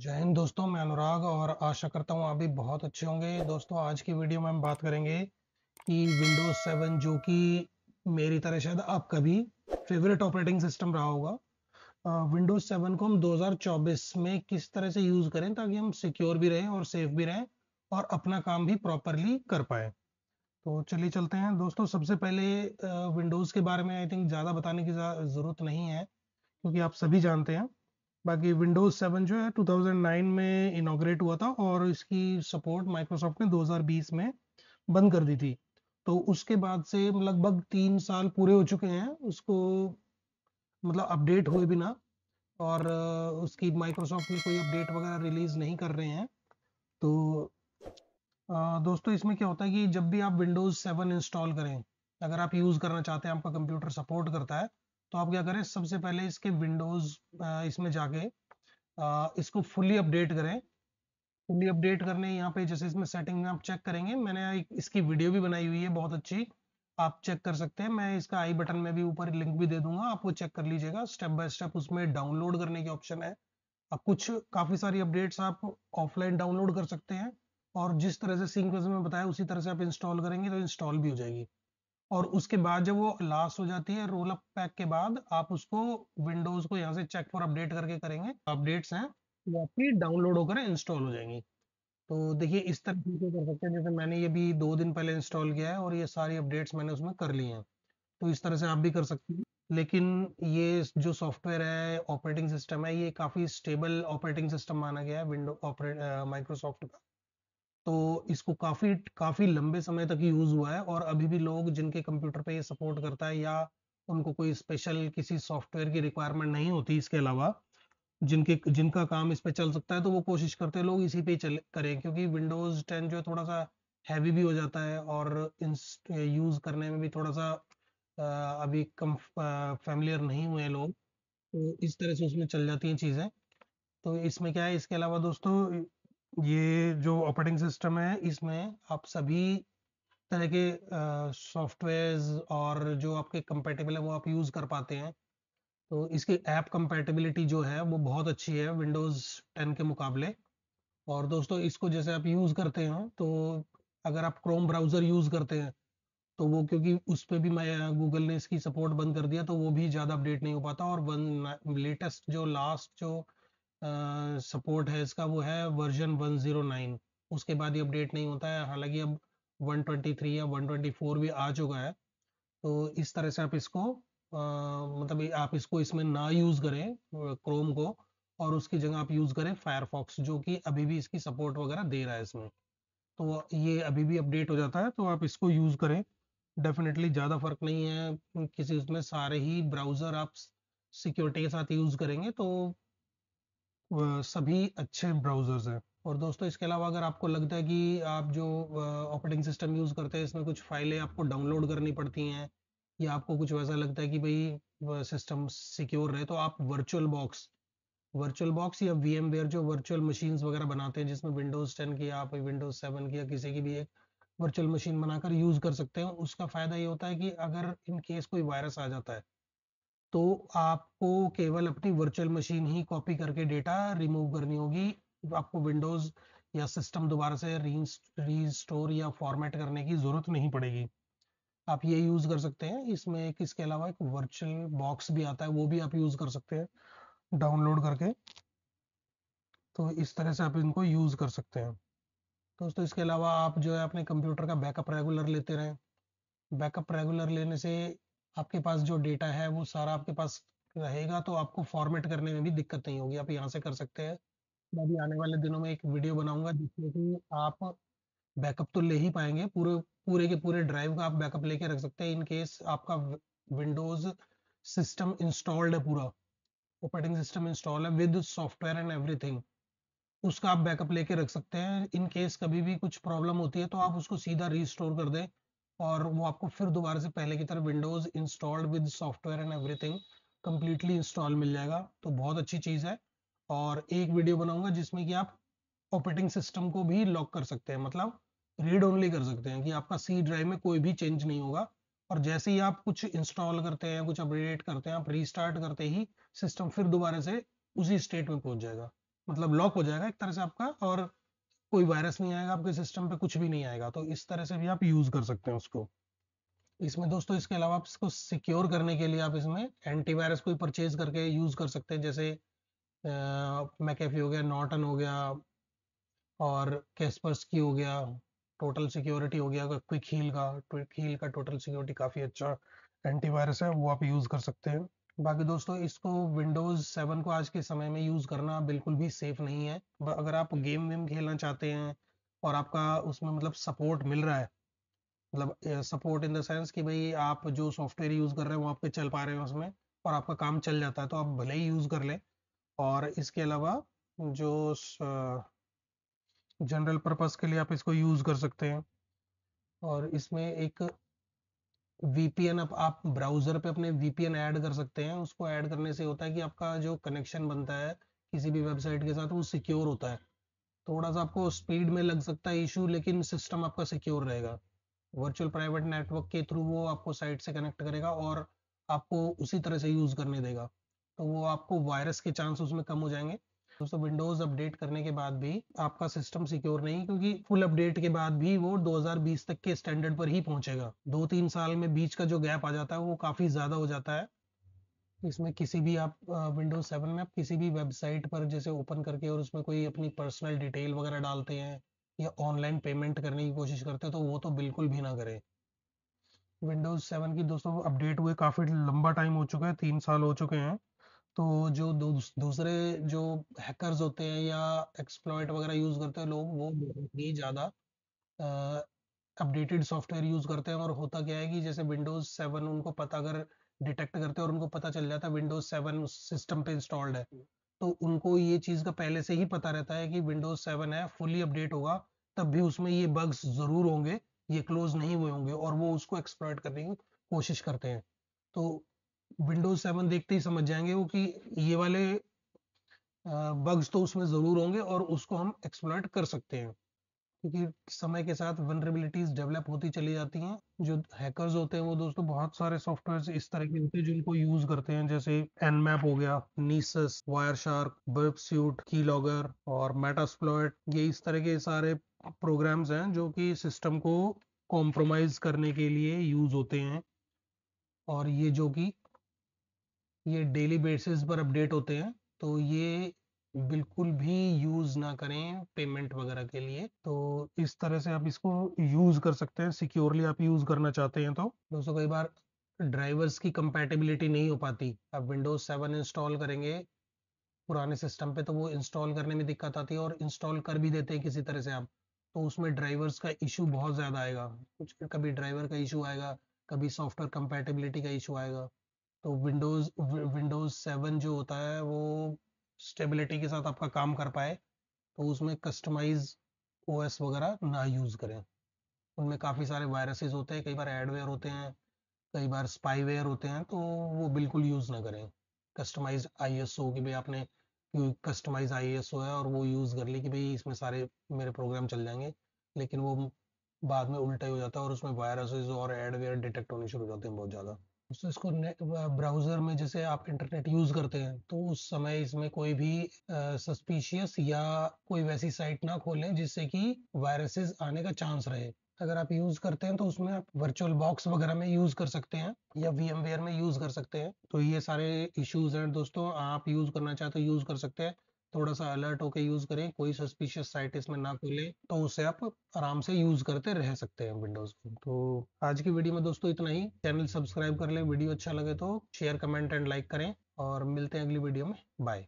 जय हिंद दोस्तों मैं अनुराग और आशा करता हूँ आप भी बहुत अच्छे होंगे दोस्तों आज की वीडियो में हम बात करेंगे कि विंडोज सेवन जो कि मेरी तरह शायद आपका भी फेवरेट ऑपरेटिंग सिस्टम रहा होगा विंडोज सेवन को हम 2024 में किस तरह से यूज़ करें ताकि हम सिक्योर भी रहें और सेफ भी रहें और अपना काम भी प्रॉपरली कर पाए तो चलिए चलते हैं दोस्तों सबसे पहले विंडोज़ के बारे में आई थिंक ज़्यादा बताने की ज़रूरत नहीं है क्योंकि आप सभी जानते हैं बाकी विंडोज सेवन जो है 2009 में इनाग्रेट हुआ था और इसकी सपोर्ट माइक्रोसॉफ्ट ने 2020 में बंद कर दी थी तो उसके बाद से लगभग तीन साल पूरे हो चुके हैं उसको मतलब अपडेट हुए बिना और उसकी माइक्रोसॉफ्ट ने कोई अपडेट वगैरह रिलीज नहीं कर रहे हैं तो दोस्तों इसमें क्या होता है कि जब भी आप विंडोज़ सेवन इंस्टॉल करें अगर आप यूज़ करना चाहते हैं आपका कंप्यूटर सपोर्ट करता है तो आप क्या करें सबसे पहले इसके विंडोज इसमें जाके इसको फुली अपडेट करें फुली अपडेट करने यहाँ पे जैसे इसमें सेटिंग में आप चेक करेंगे मैंने इसकी वीडियो भी बनाई हुई है बहुत अच्छी आप चेक कर सकते हैं मैं इसका आई बटन में भी ऊपर लिंक भी दे दूंगा आप वो चेक कर लीजिएगा स्टेप बाय स्टेप उसमें डाउनलोड करने के ऑप्शन है अब कुछ काफ़ी सारी अपडेट्स आप ऑफलाइन डाउनलोड कर सकते हैं और जिस तरह से सिंक में बताया उसी तरह से आप इंस्टॉल करेंगे तो इंस्टॉल भी हो जाएगी और उसके बाद जब वो लास्ट हो जाती है रोल अप पैक के बाद आप उसको विंडोज को यहाँ से चेक फॉर अपडेट करके करेंगे अपडेट्स हैं वो आपकी डाउनलोड होकर इंस्टॉल हो जाएंगी तो देखिए इस तरह से कर सकते हैं जैसे मैंने ये भी दो दिन पहले इंस्टॉल किया है और ये सारी अपडेट्स मैंने उसमें कर ली हैं तो इस तरह से आप भी कर सकते हैं लेकिन ये जो सॉफ्टवेयर है ऑपरेटिंग सिस्टम है ये काफ़ी स्टेबल ऑपरेटिंग सिस्टम माना गया है विंडो ऑपरेट माइक्रोसॉफ्ट का तो इसको काफी काफी लंबे समय तक यूज हुआ है और अभी भी लोग जिनके कंप्यूटर पे ये सपोर्ट करता है या उनको कोई स्पेशल किसी सॉफ्टवेयर की रिक्वायरमेंट नहीं होती इसके अलावा जिनके जिनका काम इस पे चल सकता है तो वो कोशिश करते हैं लोग इसी पे चल करें क्योंकि विंडोज टेन जो है थोड़ा सा हैवी भी हो जाता है और यूज करने में भी थोड़ा सा अभी कम फैमिलियर नहीं हुए हैं लोग तो इस तरह से उसमें चल जाती हैं चीज़ें तो इसमें क्या है इसके अलावा दोस्तों ये जो ऑपरेटिंग सिस्टम है इसमें आप सभी तरह के सॉफ्टवेयर और जो आपके कंपेटेबल है वो आप यूज़ कर पाते हैं तो इसकी ऐप कंपेटेबिलिटी जो है वो बहुत अच्छी है विंडोज़ 10 के मुकाबले और दोस्तों इसको जैसे आप यूज़ करते हैं तो अगर आप क्रोम ब्राउज़र यूज़ करते हैं तो वो क्योंकि उस पर भी मैं गूगल ने इसकी सपोर्ट बंद कर दिया तो वो भी ज़्यादा अपडेट नहीं हो पाता और वन लेटेस्ट जो लास्ट जो सपोर्ट है इसका वो है वर्जन 109 उसके बाद ही अपडेट नहीं होता है हालांकि अब 123 या 124 भी आ चुका है तो इस तरह से आप इसको आ, मतलब आप इसको इसमें ना यूज करें क्रोम को और उसकी जगह आप यूज करें फायरफॉक्स जो कि अभी भी इसकी सपोर्ट वगैरह दे रहा है इसमें तो ये अभी भी अपडेट हो जाता है तो आप इसको यूज करें डेफिनेटली ज़्यादा फर्क नहीं है किसी उसमें सारे ही ब्राउज़र आप सिक्योरिटी के साथ यूज़ करेंगे तो सभी अच्छे ब्राउजर्स हैं और दोस्तों इसके अलावा अगर आपको लगता है कि आप जो ऑपरेटिंग सिस्टम यूज़ करते हैं इसमें कुछ फाइलें आपको डाउनलोड करनी पड़ती हैं या आपको कुछ वैसा लगता है कि भाई सिस्टम सिक्योर रहे तो आप वर्चुअल बॉक्स वर्चुअल बॉक्स या वी एम जो वर्चुअल मशीन वगैरह बनाते हैं जिसमें विंडोज टेन की आप विंडोज सेवन की या किसी की भी एक वर्चुअल मशीन बनाकर यूज कर सकते हैं उसका फायदा ये होता है कि अगर इन केस कोई वायरस आ जाता है तो आपको केवल अपनी वर्चुअल मशीन ही कॉपी करके डेटा रिमूव करनी होगी आपको विंडोज या सिस्टम दोबारा से रीस्टोर या फॉर्मेट करने की जरूरत नहीं पड़ेगी आप ये यूज कर सकते हैं इसमें एक इसके अलावा एक वर्चुअल बॉक्स भी आता है वो भी आप यूज कर सकते हैं डाउनलोड करके तो इस तरह से आप इनको यूज कर सकते हैं दोस्तों इसके अलावा आप जो है अपने कंप्यूटर का बैकअप रेगुलर लेते रहें बैकअप रेगुलर लेने से आपके पास जो डेटा है वो सारा आपके पास रहेगा तो आपको फॉर्मेट करने में भी दिक्कत नहीं होगी आप यहाँ से कर सकते हैं मैं भी आने वाले दिनों में एक वीडियो बनाऊंगा जिसमें कि आप बैकअप तो ले ही पाएंगे पूरे पूरे के पूरे ड्राइव का आप बैकअप लेके रख सकते हैं इनकेस आपका विंडोज सिस्टम इंस्टॉल्ड है पूरा ऑपरेटिंग सिस्टम इंस्टॉल है विद सॉफ्टवेयर एंड एवरीथिंग उसका आप बैकअप लेके रख सकते हैं इन केस कभी भी कुछ प्रॉब्लम होती है तो आप उसको सीधा रिस्टोर कर दें और वो आपको फिर दोबारा से पहले की तरह Windows installed with software and everything completely install मिल जाएगा तो बहुत अच्छी चीज़ है और एक वीडियो बनाऊंगा जिसमें कि आप ऑपरेटिंग सिस्टम को भी लॉक कर सकते हैं मतलब रीड ओनली कर सकते हैं कि आपका सी ड्राइव में कोई भी चेंज नहीं होगा और जैसे ही आप कुछ इंस्टॉल करते हैं कुछ अपडेट करते हैं आप रिस्टार्ट करते ही सिस्टम फिर दोबारा से उसी स्टेट में पहुंच जाएगा मतलब लॉक हो जाएगा एक तरह से आपका और कोई वायरस नहीं आएगा आपके सिस्टम पे कुछ भी नहीं आएगा तो इस तरह से भी आप यूज कर सकते हैं उसको इसमें दोस्तों इसके अलावा आप इसको सिक्योर करने के लिए आप इसमें एंटीवायरस कोई परचेज करके यूज कर सकते हैं जैसे मैकेफी हो गया नॉटन हो गया और कैसपर्स की हो गया टोटल सिक्योरिटी हो गया क्विक हील का क्विक हील का टोटल सिक्योरिटी काफी अच्छा एंटीवायरस है वो आप यूज कर सकते हैं बाकी दोस्तों इसको विंडोज सेवन को आज के समय में यूज करना बिल्कुल भी सेफ नहीं है अगर आप गेम वेम खेलना चाहते हैं और आपका उसमें मतलब सपोर्ट मिल रहा है मतलब सपोर्ट इन द सेंस कि भाई आप जो सॉफ्टवेयर यूज कर रहे हैं वो आपके चल पा रहे हैं उसमें और आपका काम चल जाता है तो आप भले ही यूज कर लें और इसके अलावा जो जनरल पर्पस के लिए आप इसको यूज कर सकते हैं और इसमें एक वीपीएन आप, आप ब्राउजर पे अपने वीपीएन ऐड कर सकते हैं उसको ऐड करने से होता है कि आपका जो कनेक्शन बनता है किसी भी वेबसाइट के साथ वो सिक्योर होता है थोड़ा सा आपको स्पीड में लग सकता है इशू लेकिन सिस्टम आपका सिक्योर रहेगा वर्चुअल प्राइवेट नेटवर्क के थ्रू वो आपको साइट से कनेक्ट करेगा और आपको उसी तरह से यूज करने देगा तो वो आपको वायरस के चांस उसमें कम हो जाएंगे दोस्तों विंडोज अपडेट करने के बाद भी आपका सिस्टम सिक्योर नहीं क्योंकि फुल अपडेट के बाद भी वो 2020 तक के स्टैंडर्ड पर ही पहुंचेगा दो तीन साल में बीच का जो गैप आ जाता है वो काफी ज्यादा हो जाता है इसमें किसी भी आप विंडोज सेवन में आप किसी भी वेबसाइट पर जैसे ओपन करके और उसमें कोई अपनी पर्सनल डिटेल वगैरह डालते हैं या ऑनलाइन पेमेंट करने की कोशिश करते हैं तो वो तो बिल्कुल भी ना करें विंडोज सेवन की दोस्तों अपडेट हुए काफ़ी लंबा टाइम हो चुका है तीन साल हो चुके हैं तो जो दूसरे जो हैकर्स होते हैं या एक्सप्लॉयट वगैरह यूज़ करते हैं लोग वो बहुत ही ज़्यादा अपडेटेड सॉफ्टवेयर यूज़ करते हैं और होता क्या है कि जैसे विंडोज़ सेवन उनको पता अगर डिटेक्ट करते हैं और उनको पता चल जाता है विंडोज़ सेवन सिस्टम पे इंस्टॉल्ड है तो उनको ये चीज़ का पहले से ही पता रहता है कि विंडोज़ सेवन है फुली अपडेट होगा तब भी उसमें ये बग्स ज़रूर होंगे ये क्लोज नहीं हुए होंगे और वो उसको एक्सप्लॉयट करने की कोशिश करते हैं तो विंडोज सेवन देखते ही समझ जाएंगे वो कि ये वाले बग्स तो उसमें ज़रूर होंगे और उसको हम एक्सप्लोर कर सकते हैं क्योंकि समय के साथ वनरेबिलिटीज डेवलप होती चली जाती हैं जो हैकर्स होते हैं वो दोस्तों बहुत सारे सॉफ्टवेयर इस तरह के होते हैं जिनको यूज करते हैं जैसे एनमैप हो गया Nessus Wireshark web suite keylogger और मेटास्प्लॉयट ये इस तरह के सारे प्रोग्राम्स हैं जो कि सिस्टम को कॉम्प्रोमाइज करने के लिए यूज होते हैं और ये जो कि ये डेली बेसिस पर अपडेट होते हैं तो ये बिल्कुल भी यूज ना करें पेमेंट वगैरह के लिए तो इस तरह से आप इसको यूज कर सकते हैं सिक्योरली आप यूज करना चाहते हैं तो दोस्तों कई बार ड्राइवर्स की कंपेटेबिलिटी नहीं हो पाती आप विंडोज सेवन इंस्टॉल करेंगे पुराने सिस्टम पे तो वो इंस्टॉल करने में दिक्कत आती है और इंस्टॉल कर भी देते हैं किसी तरह से आप तो उसमें ड्राइवर्स का इशू बहुत ज़्यादा आएगा कुछ कभी ड्राइवर का इशू आएगा कभी सॉफ्टवेयर कंपेटेबिलिटी का इशू आएगा तो विंडोज विंडोज सेवन जो होता है वो स्टेबिलिटी के साथ आपका काम कर पाए तो उसमें कस्टमाइज ओएस वगैरह ना यूज़ करें उनमें काफ़ी सारे वायरसेस होते हैं कई बार एडवेयर होते हैं कई बार स्पाईवेयर होते हैं तो वो बिल्कुल यूज़ ना करें कस्टमाइज आई एस ओ की भाई आपने कस्टमाइज आई एस ओ है और वो यूज़ कर ली कि भाई इसमें सारे मेरे प्रोग्राम चल जाएंगे लेकिन वो बाद में उल्टा ही हो जाता है और उसमें वायरसेस और एडवेयर डिटेक्ट होने शुरू हो जाते हैं बहुत ज़्यादा तो इसको ब्राउजर में जैसे आप इंटरनेट यूज करते हैं तो उस समय इसमें कोई भी सस्पिशियस या कोई वैसी साइट ना खोलें जिससे कि वायरसेस आने का चांस रहे अगर आप यूज करते हैं तो उसमें आप वर्चुअल बॉक्स वगैरह में यूज कर सकते हैं या वी में यूज कर सकते हैं तो ये सारे इश्यूज हैं दोस्तों आप यूज करना चाहते हो तो यूज कर सकते हैं थोड़ा सा अलर्ट होकर यूज करें कोई सस्पिशियस साइट इसमें ना खोले तो उसे आप आराम से यूज करते रह सकते हैं विंडोज को तो आज की वीडियो में दोस्तों इतना ही चैनल सब्सक्राइब कर लें वीडियो अच्छा लगे तो शेयर कमेंट एंड लाइक करें और मिलते हैं अगली वीडियो में बाय